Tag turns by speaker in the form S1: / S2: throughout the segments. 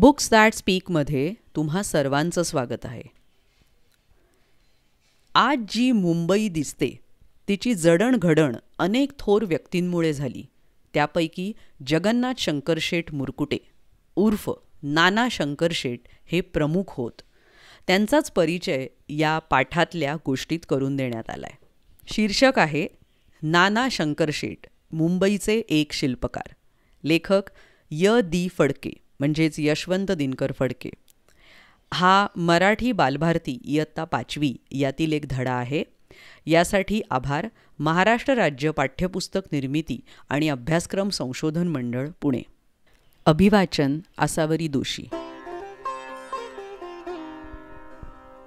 S1: books that स्पीकमध्ये तुम्हा सर्वांचं स्वागत आहे आज जी मुंबई दिसते तिची जडणघडण अनेक थोर व्यक्तींमुळे झाली त्यापैकी जगन्नाथ शंकरशेठ मुरकुटे उर्फ नाना शंकरशेठ हे प्रमुख होत त्यांचाच परिचय या पाठातल्या गोष्टीत करून देण्यात आला आहे शीर्षक आहे नाना शंकरशेठ मुंबईचे एक शिल्पकार लेखक य दी फडके म्हणजेच यशवंत दिनकर फडके हा मराठी बालभारती इयत्ता पाचवी यातील एक धडा आहे यासाठी आभार महाराष्ट्र राज्य पाठ्यपुस्तक निर्मिती आणि अभ्यासक्रम संशोधन मंडळ पुणे अभिवाचन आसावरी दोषी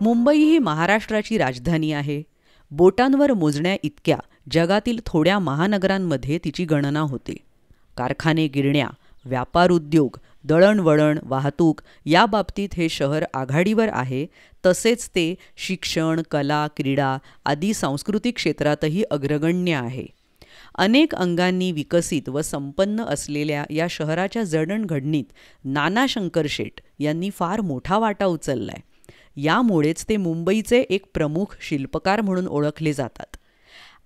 S1: मुंबई ही महाराष्ट्राची राजधानी आहे बोटांवर मोजण्या इतक्या जगातील थोड्या महानगरांमध्ये तिची गणना होते कारखाने गिरण्या व्यापार उद्योग दळणवळण वाहतूक या बाबतीत हे शहर आघाडीवर आहे तसेच ते शिक्षण कला क्रीडा आदी सांस्कृतिक क्षेत्रातही अग्रगण्य आहे अनेक अंगांनी विकसित व संपन्न असलेल्या या शहराच्या जडणघडणीत नाना शंकर शेठ यांनी फार मोठा वाटा उचलला आहे यामुळेच ते मुंबईचे एक प्रमुख शिल्पकार म्हणून ओळखले जातात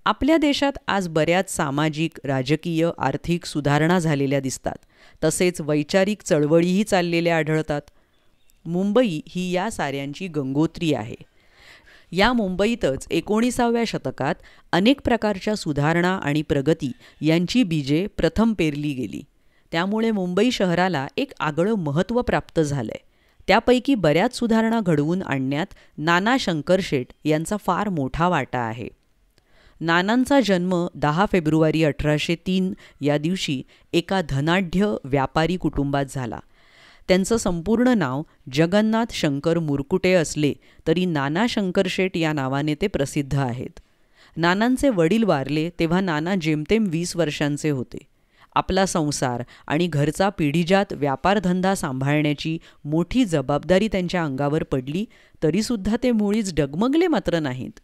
S1: आपल्या देशात आज बऱ्याच सामाजिक राजकीय आर्थिक सुधारणा झालेल्या दिसतात तसेच वैचारिक चळवळीही चाललेल्या आढळतात मुंबई ही या साऱ्यांची गंगोत्री आहे या मुंबईतच एकोणीसाव्या शतकात अनेक प्रकारच्या सुधारणा आणि प्रगती यांची बीजे प्रथम पेरली गेली त्यामुळे मुंबई शहराला एक आगळं महत्त्व प्राप्त झालं आहे त्यापैकी बऱ्याच सुधारणा घडवून आणण्यात नाना शंकर शेठ यांचा फार मोठा वाटा आहे नानांचा जन्म दहा फेब्रुवारी अठराशे तीन या दिवशी एका धनाढ्य व्यापारी कुटुंबात झाला त्यांचं संपूर्ण नाव जगन्नाथ शंकर मुरकुटे असले तरी नाना शंकर शेट या नावाने ते प्रसिद्ध आहेत नानांचे वडील वारले तेव्हा नाना जेमतेम वीस वर्षांचे होते आपला संसार आणि घरचा पिढीजात व्यापारधंदा सांभाळण्याची मोठी जबाबदारी त्यांच्या अंगावर पडली तरीसुद्धा ते मुळीच डगमगले मात्र नाहीत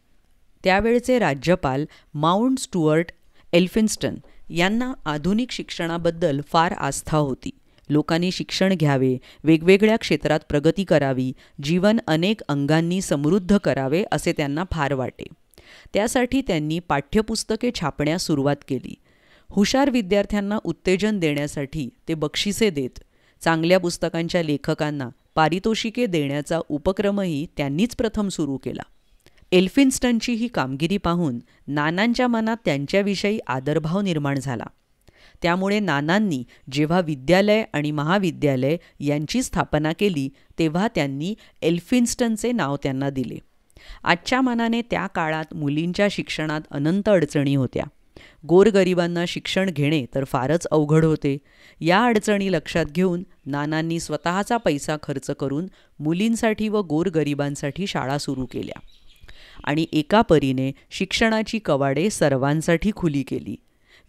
S1: त्यावेळचे राज्यपाल माउंट स्टुअर्ट एल्फिन्स्टन यांना आधुनिक शिक्षणाबद्दल फार आस्था होती लोकांनी शिक्षण घ्यावे वेगवेगळ्या क्षेत्रात प्रगती करावी जीवन अनेक अंगांनी समृद्ध करावे असे त्यांना फार वाटे त्यासाठी त्यांनी पाठ्यपुस्तके छापण्यास सुरुवात केली हुशार विद्यार्थ्यांना उत्तेजन देण्यासाठी ते बक्षिसे देत चांगल्या पुस्तकांच्या लेखकांना पारितोषिके देण्याचा उपक्रमही त्यांनीच प्रथम सुरू केला एल्फिन्स्टनची ही कामगिरी पाहून नानांच्या मनात त्यांच्याविषयी आदरभाव निर्माण झाला त्यामुळे नानांनी जेव्हा विद्यालय आणि महाविद्यालय यांची स्थापना केली तेव्हा त्यांनी एल्फिन्स्टनचे नाव त्यांना दिले आजच्या मनाने त्या काळात मुलींच्या शिक्षणात अनंत अडचणी होत्या गोरगरिबांना शिक्षण घेणे तर फारच अवघड होते या अडचणी लक्षात घेऊन नानांनी स्वतःचा पैसा खर्च करून मुलींसाठी व गोरगरिबांसाठी शाळा सुरू केल्या आणि एका परीने शिक्षणाची कवाडे सर्वांसाठी खुली केली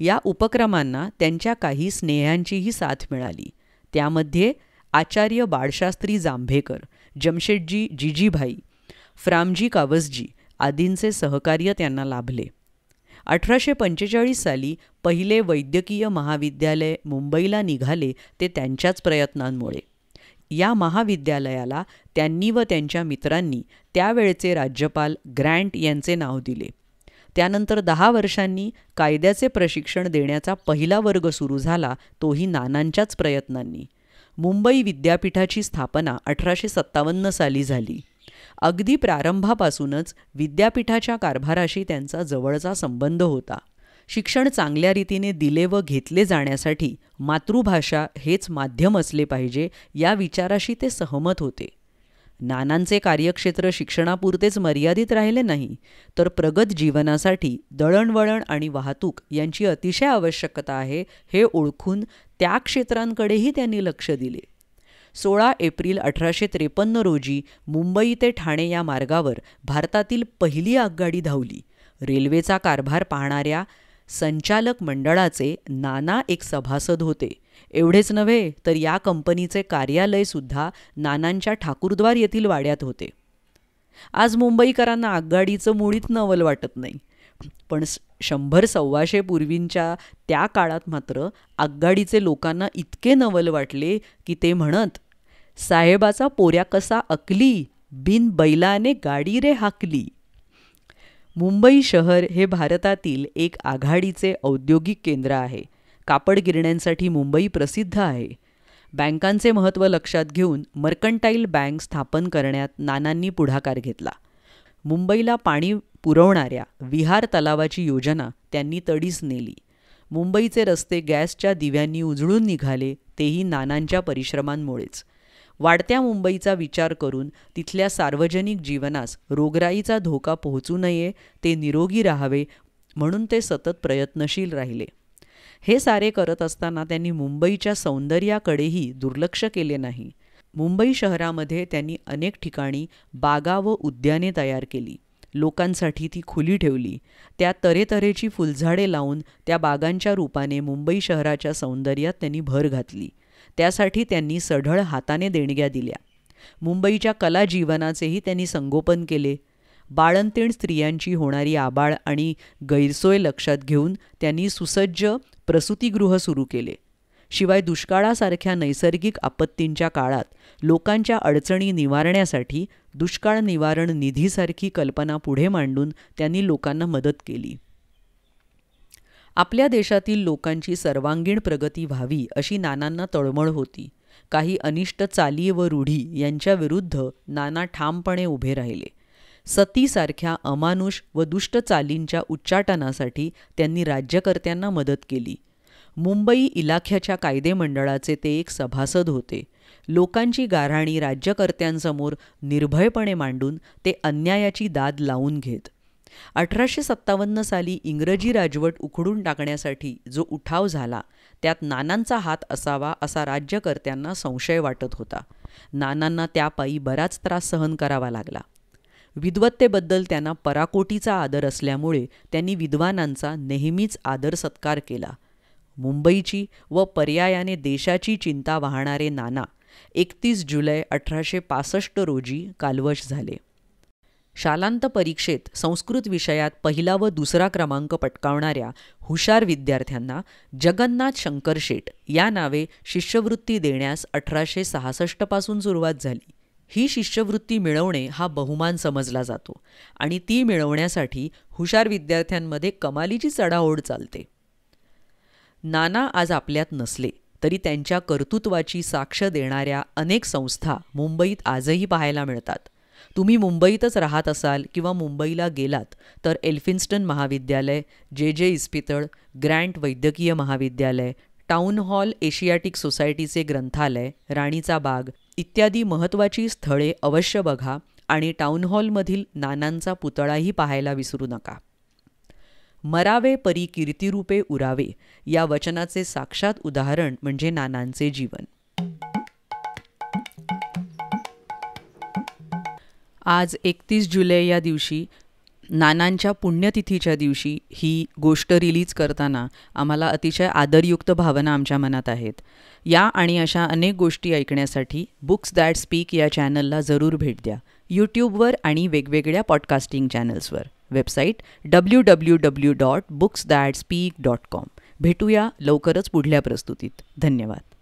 S1: या उपक्रमांना त्यांच्या काही स्नेहांचीही साथ मिळाली त्यामध्ये आचार्य बाळशास्त्री जांभेकर जमशेदजी जिजीभाई फ्रामजी कावसजी आदींचे सहकार्य त्यांना लाभले अठराशे पंचेचाळीस साली पहिले वैद्यकीय महाविद्यालय मुंबईला निघाले ते त्यांच्याच प्रयत्नांमुळे या महाविद्यालयाला त्यांनी व त्यांच्या मित्रांनी त्यावेळचे राज्यपाल ग्रँट यांचे नाव दिले त्यानंतर दहा वर्षांनी कायद्याचे प्रशिक्षण देण्याचा पहिला वर्ग सुरू झाला तोही नानांच्याच प्रयत्नांनी मुंबई विद्यापीठाची स्थापना अठराशे सत्तावन्न साली झाली अगदी प्रारंभापासूनच विद्यापीठाच्या कारभाराशी त्यांचा जवळचा संबंध होता शिक्षण चांगल्या रीतीने दिले व घेतले जाण्यासाठी मातृभाषा हेच माध्यम असले पाहिजे या विचाराशी ते सहमत होते नानांचे कार्यक्षेत्र शिक्षणापुरतेच मर्यादित राहिले नाही तर प्रगत जीवनासाठी दळणवळण आणि वाहतूक यांची अतिशय आवश्यकता आहे हे ओळखून त्या क्षेत्रांकडेही त्यांनी लक्ष दिले सोळा एप्रिल अठराशे त्रेपन्न रोजी मुंबई ते ठाणे या मार्गावर भारतातील पहिली आगगाडी धावली रेल्वेचा कारभार पाहणाऱ्या संचालक मंडळाचे नाना एक सभासद होते एवढेच नव्हे तर या कंपनीचे कार्यालयसुद्धा नानांच्या ठाकूरद्वार येथील वाड्यात होते आज मुंबईकरांना आगगाडीचं मुळीत नवल वाटत नाही पण शंभर सव्वाशे पूर्वींच्या त्या काळात मात्र आगगाडीचे लोकांना इतके नवल वाटले की ते म्हणत साहेबाचा पोऱ्या कसा अकली बिन बैलाने गाडी रे हाकली मुंबई शहर हे भारतातील एक आघाडीचे औद्योगिक केंद्र आहे कापड गिरण्यांसाठी मुंबई प्रसिद्ध आहे बँकांचे महत्त्व लक्षात घेऊन मर्कंटाईल बँक स्थापन करण्यात नानांनी पुढाकार घेतला मुंबईला पाणी पुरवणाऱ्या विहार तलावाची योजना त्यांनी तडीस नेली मुंबईचे रस्ते गॅसच्या दिव्यांनी उजळून निघाले तेही नानांच्या परिश्रमांमुळेच वाढत्या मुंबईचा विचार करून तिथल्या सार्वजनिक जीवनास रोगराईचा धोका पोहोचू नये ते निरोगी राहावे म्हणून ते सतत प्रयत्नशील राहिले हे सारे करत असताना त्यांनी मुंबईच्या सौंदर्याकडेही दुर्लक्ष केले नाही मुंबई शहरामध्ये त्यांनी अनेक ठिकाणी बागा व उद्याने तयार केली लोकांसाठी ती खुली ठेवली त्या तरेतरेची फुलझाडे लावून त्या बागांच्या रूपाने मुंबई शहराच्या सौंदर्यात त्यांनी भर घातली त्यासाठी त्यांनी सढळ हाताने देणग्या दिल्या मुंबईच्या कला जीवनाचेही त्यांनी संगोपन केले बाळंतीण स्त्रियांची होणारी आबाळ आणि गैरसोय लक्षात घेऊन त्यांनी सुसज्ज प्रसूतीगृह सुरू केले शिवाय दुष्काळासारख्या नैसर्गिक आपत्तींच्या काळात लोकांच्या अडचणी निवारण्यासाठी दुष्काळ निवारण निधीसारखी कल्पना पुढे मांडून त्यांनी लोकांना मदत केली आपल्या देशातील लोकांची सर्वांगीण प्रगती व्हावी अशी नानांना तळमळ होती काही अनिष्ट चाली व रूढी यांच्याविरुद्ध नाना ठामपणे उभे राहिले सतीसारख्या अमानुष व दुष्ट चालींच्या उच्चाटनासाठी त्यांनी राज्यकर्त्यांना मदत केली मुंबई इलाख्याच्या कायदेमंडळाचे ते एक सभासद होते लोकांची गाऱ्हाणी राज्यकर्त्यांसमोर निर्भयपणे मांडून ते अन्यायाची दाद लावून घेत अठराशे सत्तावन्न साली इंग्रजी राजवट उखडून टाकण्यासाठी जो उठाव झाला त्यात नानांचा हात असावा असा राज्यकर्त्यांना संशय वाटत होता नानांना त्यापायी बराच त्रास सहन करावा लागला विद्वत्तेबद्दल त्यांना पराकोटीचा आदर असल्यामुळे त्यांनी विद्वानांचा नेहमीच आदर सत्कार केला मुंबईची व पर्यायाने देशाची चिंता वाहणारे नाना एकतीस जुलै अठराशे पासष्ट रोजी कालवश झाले शालांत परीक्षेत संस्कृत विषयात पहिला व दुसरा क्रमांक पटकावणाऱ्या हुशार विद्यार्थ्यांना जगन्नाथ शंकर या नावे शिष्यवृत्ती देण्यास अठराशे सहासष्टपासून सुरुवात झाली ही शिष्यवृत्ती मिळवणे हा बहुमान समजला जातो आणि ती मिळवण्यासाठी हुशार विद्यार्थ्यांमध्ये कमालीची चढाओढ चालते नाना आज आपल्यात नसले तरी त्यांच्या कर्तृत्वाची साक्ष देणाऱ्या अनेक संस्था मुंबईत आजही पाहायला मिळतात तुम्ही मुंबईतच राहत असाल किंवा मुंबईला गेलात तर एल्फिन्स्टन महाविद्यालय जे जे इस्पितळ ग्रँट वैद्यकीय महाविद्यालय टाऊन हॉल एशियाटिक सोसायटीचे ग्रंथालय राणीचा बाग इत्यादी महत्त्वाची स्थळे अवश्य बघा आणि टाऊन हॉलमधील नानांचा पुतळाही पाहायला विसरू नका मरावे परी कीर्तिरूपे उरावे या वचनाचे साक्षात उदाहरण म्हणजे नानांचे जीवन आज एकतीस जुलै या दिवशी नानांच्या पुण्यतिथीच्या दिवशी ही गोष्ट रिलीज करताना आम्हाला अतिशय आदरयुक्त भावना आमच्या मनात आहेत या आणि अशा अनेक गोष्टी ऐकण्यासाठी बुक्स दॅट स्पीक या चॅनलला जरूर भेट द्या यूट्यूबवर आणि वेगवेगळ्या पॉडकास्टिंग चॅनल्सवर website W W W dot books that speak dot com भेटूया लवकरच पुढल्या प्रस्तुतीत धन्यवाद